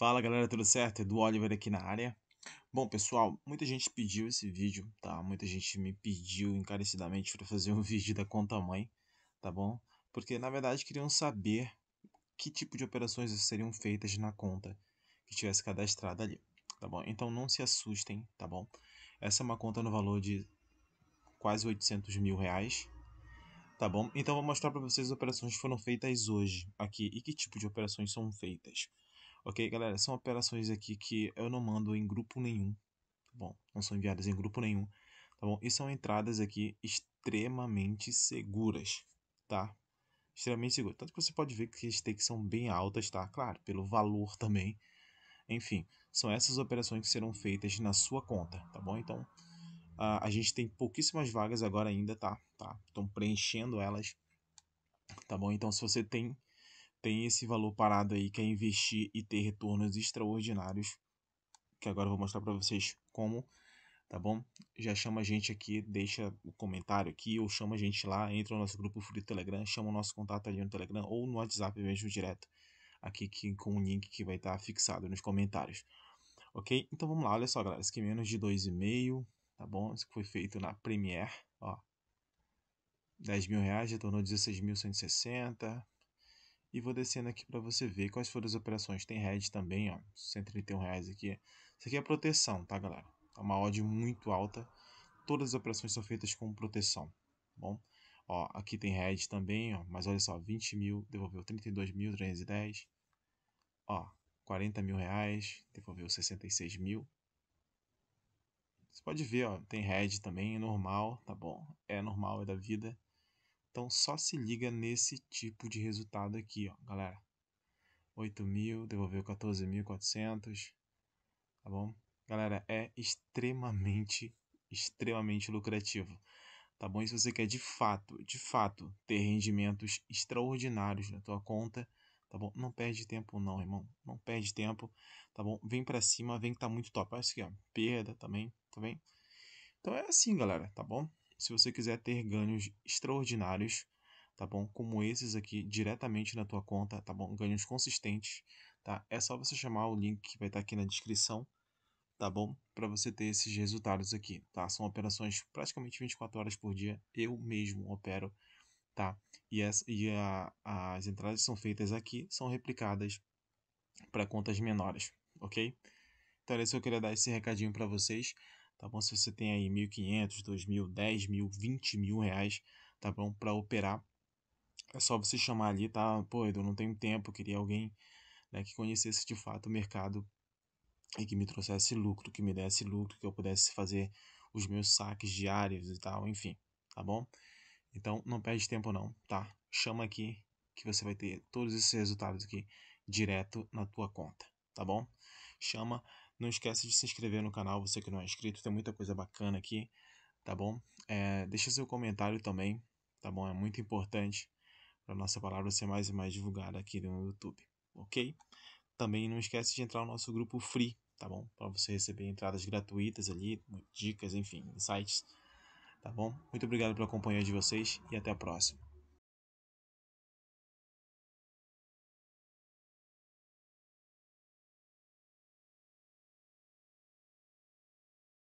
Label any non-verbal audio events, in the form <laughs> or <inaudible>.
Fala galera, tudo certo? Edu Oliver aqui na área. Bom pessoal, muita gente pediu esse vídeo, tá? Muita gente me pediu encarecidamente para fazer <laughs> um vídeo da conta mãe, tá bom? Porque na verdade queriam saber que tipo de operações seriam feitas na conta que tivesse cadastrada ali, tá bom? Então não se assustem, tá bom? Essa é uma conta no valor de quase 800 mil reais, tá bom? Então vou mostrar para vocês as operações que foram feitas hoje aqui e que tipo de operações são feitas. Ok, galera? São operações aqui que eu não mando em grupo nenhum. Tá bom, não são enviadas em grupo nenhum. Tá bom? E são entradas aqui extremamente seguras, tá? Extremamente seguras. Tanto que você pode ver que as stakes são bem altas, tá? Claro, pelo valor também. Enfim, são essas operações que serão feitas na sua conta, tá bom? Então, a, a gente tem pouquíssimas vagas agora ainda, tá? tá? Estão preenchendo elas, tá bom? Então, se você tem tem esse valor parado aí que é investir e ter retornos extraordinários, que agora eu vou mostrar para vocês como, tá bom? Já chama a gente aqui, deixa o comentário aqui ou chama a gente lá, entra no nosso grupo Free Telegram, chama o nosso contato ali no Telegram ou no WhatsApp mesmo direto aqui que, com o link que vai estar tá fixado nos comentários. Ok? Então vamos lá, olha só, galera, isso aqui é menos de 2,5, tá bom? Isso foi feito na Premiere, ó. 10 mil reais, retornou 16.160, e vou descendo aqui para você ver quais foram as operações. Tem red também, ó, 131 reais aqui. Isso aqui é proteção, tá, galera? É uma odd muito alta. Todas as operações são feitas com proteção, tá bom? Ó, aqui tem red também, ó, mas olha só, 20 mil, devolveu 32.310. Ó, 40 mil reais, devolveu 66 mil. Você pode ver, ó, tem red também, é normal, tá bom? É normal, é da vida. Então só se liga nesse tipo de resultado aqui, ó, galera. 8.000, mil, devolveu 14.400, tá bom? Galera, é extremamente, extremamente lucrativo, tá bom? E se você quer de fato, de fato, ter rendimentos extraordinários na tua conta, tá bom? Não perde tempo não, irmão, não perde tempo, tá bom? Vem pra cima, vem que tá muito top. Olha isso aqui, ó, perda também, tá bem? Então é assim, galera, tá bom? se você quiser ter ganhos extraordinários, tá bom? Como esses aqui diretamente na tua conta, tá bom? Ganhos consistentes, tá? É só você chamar o link que vai estar tá aqui na descrição, tá bom? Para você ter esses resultados aqui, tá? São operações praticamente 24 horas por dia, eu mesmo opero, tá? E, as, e a, as entradas que são feitas aqui são replicadas para contas menores, ok? Então, é isso que eu queria dar esse recadinho para vocês tá bom? Se você tem aí 1.500, 2.000, 10.000, 20 mil reais, tá bom? Para operar, é só você chamar ali, tá? Pô, eu não tenho tempo, queria alguém né, que conhecesse de fato o mercado e que me trouxesse lucro, que me desse lucro, que eu pudesse fazer os meus saques diários e tal, enfim, tá bom? Então não perde tempo não, tá? Chama aqui que você vai ter todos esses resultados aqui direto na tua conta, tá bom? Chama não esquece de se inscrever no canal, você que não é inscrito, tem muita coisa bacana aqui, tá bom? É, deixa seu comentário também, tá bom? É muito importante para nossa palavra ser mais e mais divulgada aqui no YouTube, ok? Também não esquece de entrar no nosso grupo free, tá bom? Para você receber entradas gratuitas ali, dicas, enfim, insights, tá bom? Muito obrigado pela companhia de vocês e até a próxima.